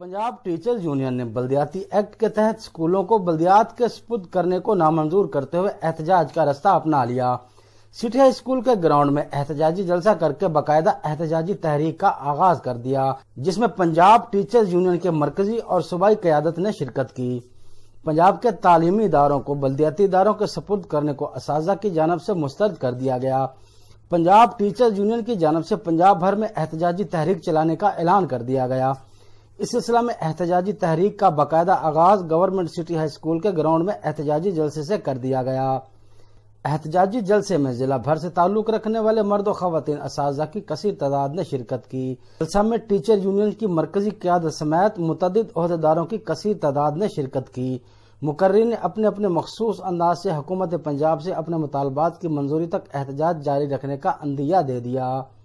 Punjab teachers union ने बल्दियाती act के तहत स्कूलों को बल्दियात के सपुद करने को नामंजूर करते हुए एहतजाज का रास्ता अपना लिया सिटी हाई स्कूल के ग्राउंड में एहतजाजी जलसा करके बाकायदा एहतजाजी तहरीक का आगाज कर दिया जिसमें पंजाब टीचर्स यूनियन के मरकजी और सूबाई क्यादत ने शिरकत की पंजाब के तालीमी इदारों को बल्दियाती इदारों के सपुर्द करने को इस की जानब ऐसी मुस्तरद कर दिया गया पंजाब टीचर्स यूनियन की जानब ऐसी पंजाब भर में एहतजाजी तहरीक चलाने का ऐलान कर दिया गया इस सिलसिला में एहतजाजी तहरीक का बाकायदा आगाज गवर्नमेंट सिटी हाई स्कूल के ग्राउंड में एहतजाजी जलसे से कर दिया गया एहतजाजी जलसे में जिला भर से ताल्लुक रखने वाले मर्द खातन इस की कसी तादाद ने शिरकत की जलसा में टीचर यूनियन की मरकजी क्यादत समेत मुतदारों की कसी तादाद ने शिरकत की मुकर्रीन ने अपने अपने मखसूस अंदाज से हुकूमत पंजाब से अपने मुतालबात की मंजूरी तक एहतजाज जारी रखने का अंदिया दे दिया